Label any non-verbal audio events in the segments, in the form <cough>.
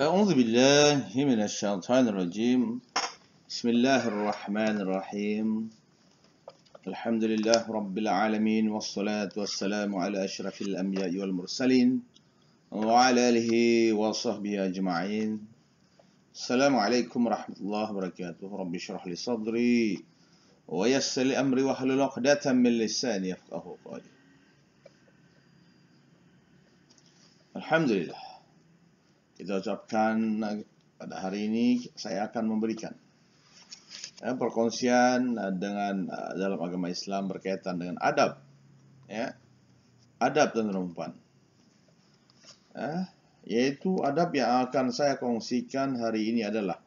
أعوذ بالله من الشيطان الرجيم بسم الله الرحمن الرحيم الحمد لله رب العالمين والصلاة والسلام على أشرف الأنبياء والمرسلين وعلى آله وصحبه أجمعين السلام عليكم ورحمة الله وبركاته رب اشرح لي صدري ويسر لي أمري واحلل عقدة من لساني يفقهوا قولي الحمد لله Kita ucapkan pada hari ini saya akan memberikan ya, perkongsian uh, dengan uh, dalam agama Islam berkaitan dengan adab. Ya. Adab dan rumpan. Ya, yaitu adab yang akan saya kongsikan hari ini adalah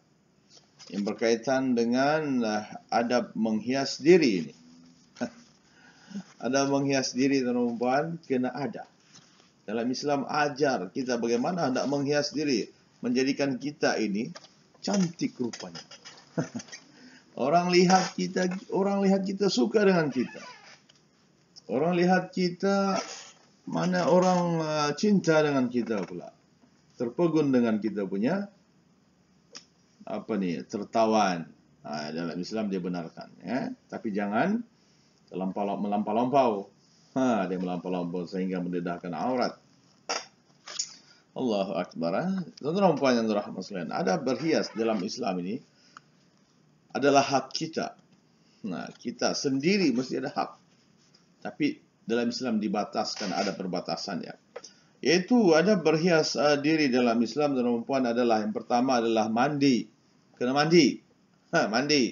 yang berkaitan dengan uh, adab menghias diri ini. <laughs> adab menghias diri dan rumpan kena adab dalam Islam ajar kita bagaimana hendak menghias diri menjadikan kita ini cantik rupanya. <laughs> orang lihat kita, orang lihat kita suka dengan kita. Orang lihat kita mana orang uh, cinta dengan kita pula. Terpegun dengan kita punya apa ni, tertawan. Ha, dalam Islam dia benarkan ya, tapi jangan melampau-lampau. melampau lampau Ha, dia melampau-lampau sehingga mendedahkan aurat. Allahu Akbar. Eh? Tuan-tuan dan puan yang dirahmati ada berhias dalam Islam ini adalah hak kita. Nah, kita sendiri mesti ada hak. Tapi dalam Islam dibataskan ada perbatasan ya. Yaitu ada berhias uh, diri dalam Islam dan perempuan adalah yang pertama adalah mandi. Kena mandi. Ha, mandi.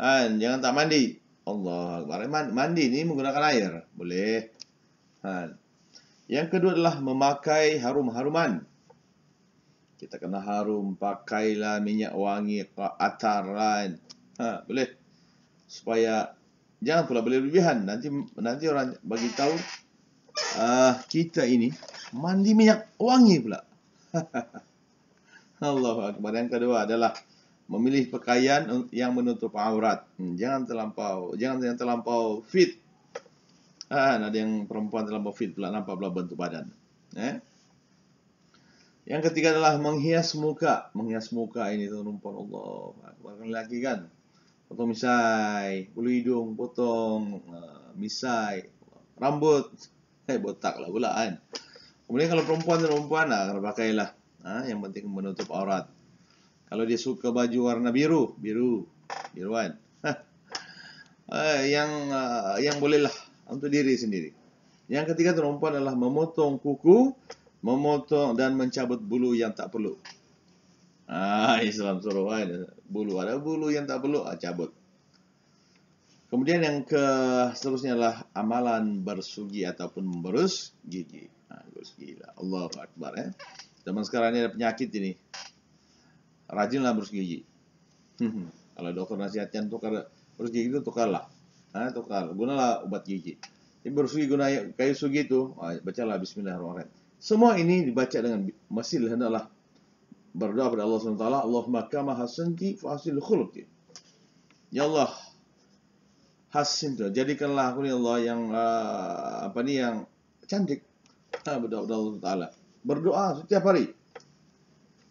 Ha, jangan tak mandi. Allah mandi ni menggunakan air boleh ha. yang kedua adalah memakai harum-haruman kita kena harum pakailah minyak wangi ataran ha. boleh supaya jangan pula berlebihan nanti nanti orang bagi tahu uh, kita ini mandi minyak wangi pula <laughs> Allah, akbar yang kedua adalah memilih pakaian yang menutup aurat. Hmm, jangan terlampau, jangan yang terlampau fit. Ah, ada yang perempuan terlampau fit pula nampak pula bentuk badan. Eh? Yang ketiga adalah menghias muka. Menghias muka ini tuan Allah. Bukan lelaki kan? Potong misai, bulu hidung, potong ah, misai, rambut. Eh, botak lah pula kan. Kemudian kalau perempuan dan perempuan, nah, pakailah. Ha, yang penting menutup aurat. Kalau dia suka baju warna biru, biru, biruan. <laughs> Eh, yang ah, yang bolehlah untuk diri sendiri. Yang ketiga terompah adalah memotong kuku, memotong dan mencabut bulu yang tak perlu. Ah, <laughs> Islam suruh kan. Bulu ada bulu yang tak perlu, ah, cabut. Kemudian yang ke seterusnya adalah amalan bersugi ataupun memberus gigi. Ah, gigi. Lah. Allahu Akbar ya. Zaman sekarang ini ada penyakit ini rajinlah berus gigi. <laughs> Kalau dokter nasihatkan tukar berus gigi itu tukarlah. Ah ha, tukar, gunalah ubat gigi. Ini berus gigi guna kayu sugi ha, Baca lah bismillahirrahmanirrahim. Semua ini dibaca dengan masih hendaklah berdoa kepada Allah SWT. Allah Maka hasanti fa hasil khulqi. Ya Allah, hasin tu. Jadikanlah aku ni Allah yang ah, apa ni yang cantik. Ha, berdoa kepada Allah SWT. Berdoa setiap hari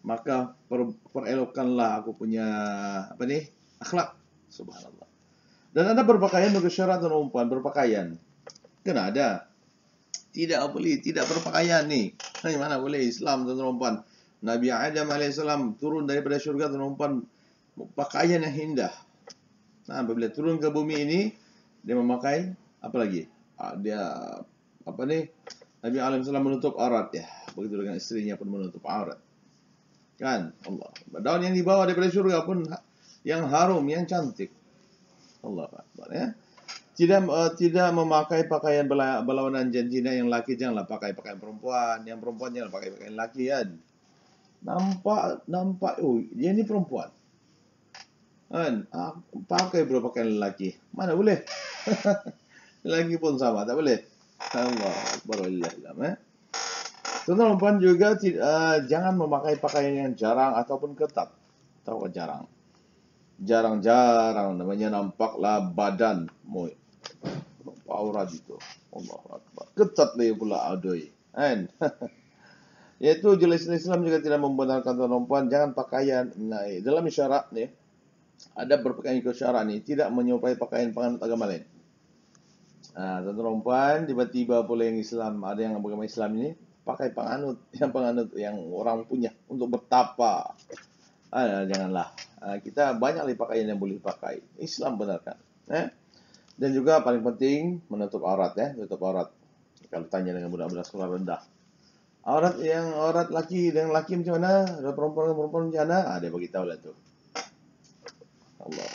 maka per, perelokkanlah aku punya apa ni akhlak subhanallah dan ada berpakaian bagi syarat dan umpan berpakaian kena ada tidak boleh tidak berpakaian ni mana boleh Islam dan umpan Nabi Adam AS turun daripada syurga dan umpan pakaian yang indah nah ha, apabila turun ke bumi ini dia memakai apa lagi ha, dia apa ni Nabi AS menutup arat ya begitu dengan istrinya pun menutup arat Kan Allah. Daun yang dibawa daripada syurga pun ha- yang harum, yang cantik. Allah Akbar ya. Tidak uh, tidak memakai pakaian berlawanan janjinya yang laki janganlah pakai pakaian perempuan, yang perempuan janganlah pakai pakaian laki kan. Nampak nampak oh dia ni perempuan. Kan ah, pakai berpakaian laki. Mana boleh? Lagi <laughs> pun sama, tak boleh. Allah Akbar wallahi alam eh. Ya. Tuan-tuan juga uh, jangan memakai pakaian yang jarang ataupun ketat. Tahu kan jarang? Jarang-jarang namanya nampaklah badan. Nampak aura itu. Allah Akbar. Ketat lagi pula adui. And, Yaitu <laughs> jelas Islam juga tidak membenarkan tuan-tuan. Jangan pakaian. Nah, dalam syarat ni. Ada berpakaian ikut syarat ni. Tidak menyupai pakaian pengantut agama lain. Nah, tuan-tuan, tiba-tiba pula yang Islam, ada yang beragama Islam ini, pakai penganut <laughs> yang penganut yang orang punya untuk bertapa. Ah, janganlah. Ah, kita banyak lagi pakaian yang boleh pakai. Islam benarkan. Eh? Dan juga paling penting menutup aurat ya, eh? menutup aurat. Kalau tanya dengan budak-budak sekolah rendah. Aurat yang aurat laki dengan laki macam mana? Ada perempuan dengan perempuan macam mana? Ah, bagi tahu lah tu. Allah.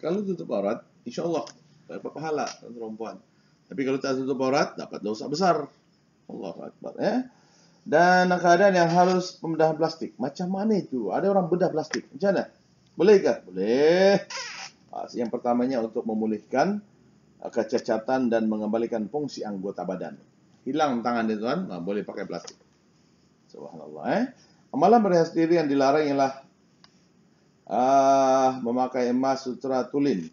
Kalau tutup aurat, insyaAllah dapat pahala perempuan. Tapi kalau tak tutup aurat, dapat dosa besar. Allah Akbar. Eh? dan keadaan yang harus pembedahan plastik. Macam mana itu? Ada orang bedah plastik. Macam mana? Bolehkah? Boleh. Ah, yang pertamanya untuk memulihkan ah, kecacatan dan mengembalikan fungsi anggota badan. Hilang tangan dia tuan, nah, boleh pakai plastik. Subhanallah. Eh? Amalan berhias diri yang dilarang ialah uh, memakai emas sutra tulin.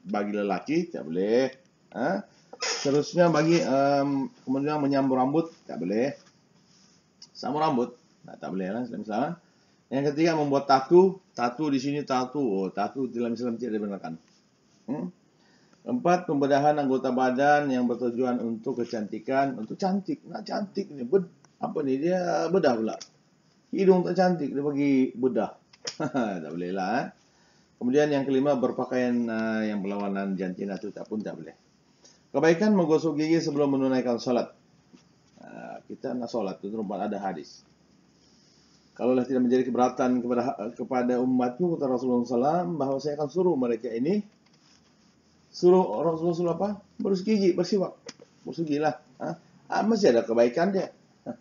Bagi lelaki, tak boleh. Eh? Seterusnya bagi um, kemudian menyambur rambut, tak boleh sama rambut. Nah, tak boleh lah, Islam Islam. Yang ketiga, membuat tatu. Tatu di sini, tatu. Oh, tatu dalam Islam tidak dibenarkan. Hmm? Empat, pembedahan anggota badan yang bertujuan untuk kecantikan. Untuk cantik. Nak cantik ni. Ber, apa ni? Dia bedah pula. Hidung tak cantik, dia bagi bedah. <laughs> tak boleh lah. Eh? Kemudian yang kelima, berpakaian uh, yang berlawanan jantina itu tak pun tak boleh. Kebaikan menggosok gigi sebelum menunaikan solat. Ah, kita nak solat itu terumpat ada hadis. Kalau lah tidak menjadi keberatan kepada kepada umatku kata Rasulullah SAW bahawa saya akan suruh mereka ini suruh Rasulullah SAW apa? Berus gigi, bersiwak, bersih gila. Ha? ha masih ada kebaikan dia. Ha.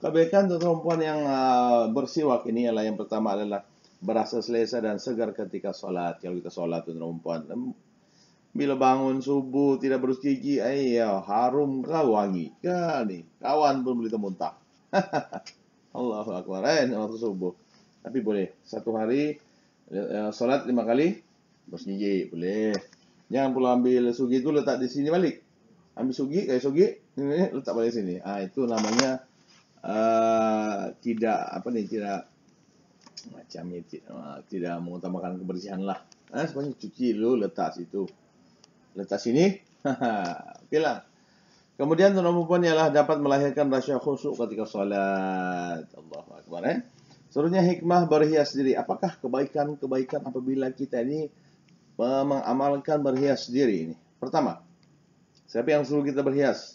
Kebaikan untuk perempuan yang ah, bersiwak ini ialah yang pertama adalah berasa selesa dan segar ketika solat. Kalau kita solat untuk perempuan, bila bangun subuh tidak berus gigi, eh, ayo ya, harum ke wangi. Ya, nih, kawan pun boleh termuntah. <laughs> Allah Akbar, eh, ini waktu subuh. Tapi boleh, satu hari, eh, solat lima kali, berus gigi, boleh. Jangan pula ambil sugi itu letak di sini balik. Ambil sugi, kaya sugi, ini letak balik sini. Ah itu namanya uh, tidak apa nih tidak macam tidak, ah, tidak mengutamakan kebersihan lah. Ah sebenarnya cuci lu letak situ letak sini. <laughs> Okeylah. Kemudian tuan-tuan perempuan ialah dapat melahirkan rasa khusyuk ketika solat. Allahu akbar eh. Seluruhnya hikmah berhias diri. Apakah kebaikan-kebaikan apabila kita ini mengamalkan berhias diri ini? Pertama, siapa yang suruh kita berhias? <laughs>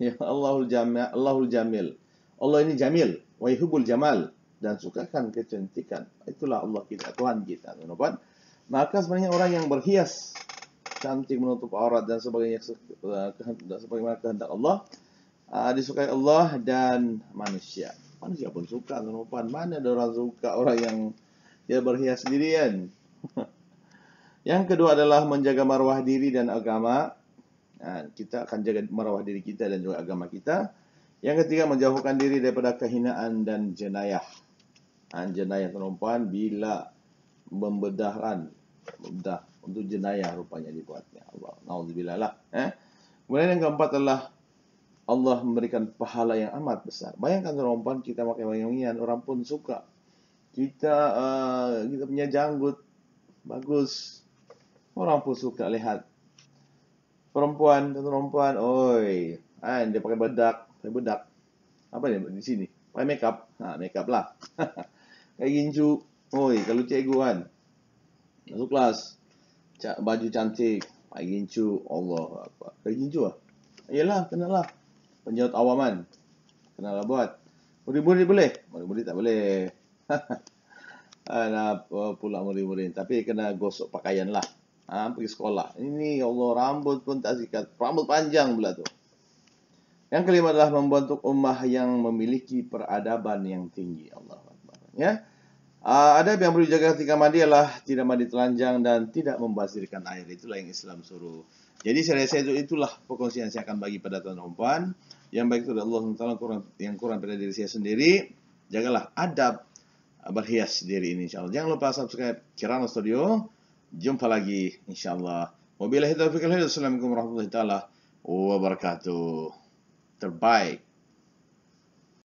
Ya Allahul Jamil, Allahul Jamil. Allah ini Jamil, wa yuhibbul jamal dan sukakan kecantikan. Itulah Allah kita, Tuhan kita, tuan-tuan. Maka sebenarnya orang yang berhias cantik menutup aurat dan sebagainya eh, sebagaimana kehendak Allah uh, disukai Allah dan manusia manusia pun suka tuan mana ada orang suka orang yang dia berhias sendirian <laughs> yang kedua adalah menjaga marwah diri dan agama uh, kita akan jaga marwah diri kita dan juga agama kita yang ketiga menjauhkan diri daripada kehinaan dan jenayah ah, dan jenayah tuan bila membedahkan membedah kan? untuk jenayah rupanya dibuatnya Allah. Nauzubillah lah. Eh? Kemudian yang keempat adalah Allah memberikan pahala yang amat besar. Bayangkan rompan kita pakai wangi-wangian, orang pun suka. Kita uh, kita punya janggut bagus. Orang pun suka lihat. Perempuan, tentu perempuan, oi, ah, dia pakai bedak, pakai bedak. Apa dia di sini? Pakai makeup, up. Ha, nah, lah. <laughs> kayak gincu, oi, kalau cikgu kan. Masuk kelas, baju cantik Ayin cu Allah apa Ayin cu lah Yelah kenalah Penjawat awam kan Kenalah buat Murid-murid boleh? Murid-murid tak boleh Alah <laughs> pula murid-murid Tapi kena gosok pakaian lah ha, Pergi sekolah Ini Allah rambut pun tak sikat Rambut panjang pula tu Yang kelima adalah membentuk ummah yang memiliki peradaban yang tinggi Allah Ya Uh, adab yang perlu dijaga ketika mandi adalah tidak mandi telanjang dan tidak membasirkan air. Itulah yang Islam suruh. Jadi saya itu itulah pokoknya saya akan bagi pada tuan perempuan yang baik itu Allah SWT kurang, yang kurang pada diri saya sendiri. Jagalah adab ah, berhias diri ini insya Allah. Jangan lupa subscribe Kirana Studio. Jumpa lagi insya Allah. Wabillahi taufiq Assalamualaikum warahmatullahi wabarakatuh. Terbaik.